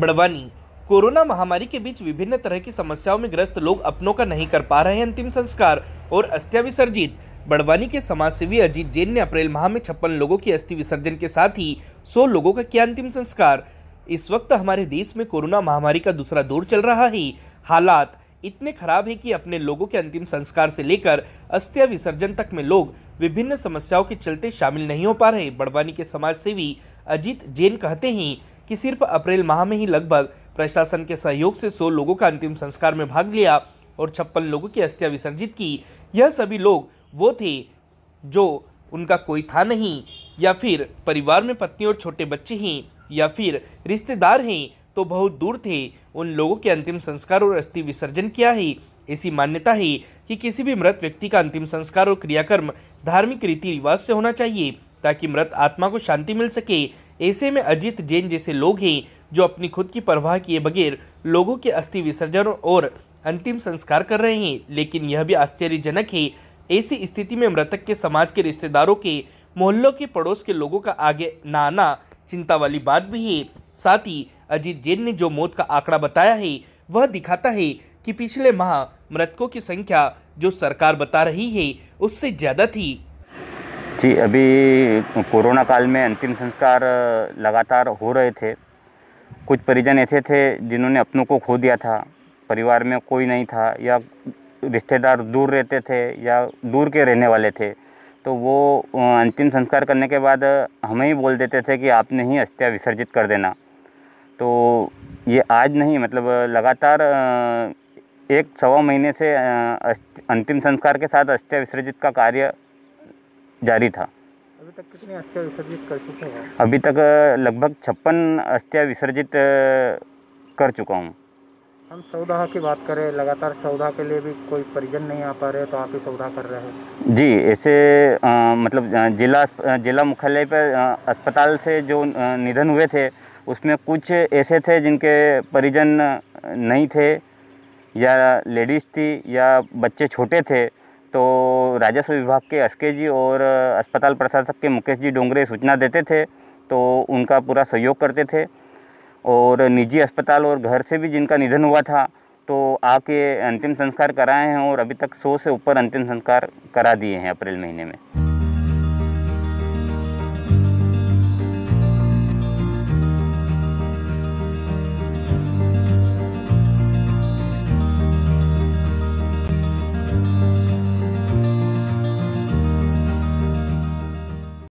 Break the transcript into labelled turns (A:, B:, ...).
A: Barwani corona महामारी के बीच विभिन्न तरह की समस्याओं में ग्रस्त लोग अपनों का नहीं कर पा रहे हैं अंतिम संस्कार और अस्थिया विसर्जित बड़वानी के समाजसेवी अजीत जैन ने अप्रैल माह में छप्पन लोगों की अस्थि विसर्जन के साथ ही सौ लोगों का किया अंतिम संस्कार इस वक्त हमारे देश में कोरोना महामारी का दूसरा दौर चल रहा है हालात इतने खराब है कि अपने लोगों के अंतिम संस्कार से लेकर अस्थिया विसर्जन तक में लोग विभिन्न समस्याओं के चलते शामिल नहीं हो पा रहे बड़वानी के समाज सेवी अजीत जैन कहते हैं कि सिर्फ अप्रैल माह में ही लगभग प्रशासन के सहयोग से सौ लोगों का अंतिम संस्कार में भाग लिया और छप्पन लोगों की अस्थिया विसर्जित की यह सभी लोग वो थे जो उनका कोई था नहीं या फिर परिवार में पत्नी और छोटे बच्चे हैं या फिर रिश्तेदार हैं तो बहुत दूर थे उन लोगों के अंतिम संस्कार और अस्थि विसर्जन किया है ऐसी मान्यता है कि किसी भी मृत व्यक्ति का अंतिम संस्कार और क्रियाकर्म धार्मिक रीति रिवाज से होना चाहिए ताकि मृत आत्मा को शांति मिल सके ऐसे में अजीत जैन जैसे लोग हैं जो अपनी खुद की परवाह किए बगैर लोगों के अस्थि विसर्जन और अंतिम संस्कार कर रहे हैं लेकिन यह भी आश्चर्यजनक है ऐसी स्थिति में मृतक के समाज के रिश्तेदारों के मोहल्लों के पड़ोस के लोगों का आगे ना आना चिंता वाली बात भी है साथ ही अजीत जैन ने जो मौत का आंकड़ा बताया है वह दिखाता है कि पिछले माह मृतकों की संख्या जो सरकार बता रही है उससे ज़्यादा थी
B: जी अभी कोरोना काल में अंतिम संस्कार लगातार हो रहे थे कुछ परिजन ऐसे थे जिन्होंने अपनों को खो दिया था परिवार में कोई नहीं था या रिश्तेदार दूर रहते थे या दूर के रहने वाले थे तो वो अंतिम संस्कार करने के बाद हमें ही बोल देते थे कि आपने ही अस्थिया विसर्जित कर देना तो ये आज नहीं मतलब लगातार एक सवा महीने से अंतिम संस्कार के साथ अस्थिया विसर्जित का कार्य जारी था अभी तक कितने अस्थिया विसर्जित कर चुके हैं अभी तक लगभग छप्पन अस्थिया विसर्जित कर चुका हूँ हम सौदाह की बात करें लगातार सौदा के लिए भी कोई परिजन नहीं आ पा रहे तो आप ही सौदा कर रहे हैं जी ऐसे मतलब जिला जिला मुख्यालय पर अस्पताल से जो निधन हुए थे उसमें कुछ ऐसे थे जिनके परिजन नहीं थे या लेडीज़ थी या बच्चे छोटे थे तो राजस्व विभाग के एस के जी और अस्पताल प्रशासक के मुकेश जी डोंगरे सूचना देते थे तो उनका पूरा सहयोग करते थे और निजी अस्पताल और घर से भी जिनका निधन हुआ था तो आके अंतिम संस्कार कराए हैं और अभी तक सौ से ऊपर अंतिम संस्कार करा दिए हैं अप्रैल महीने में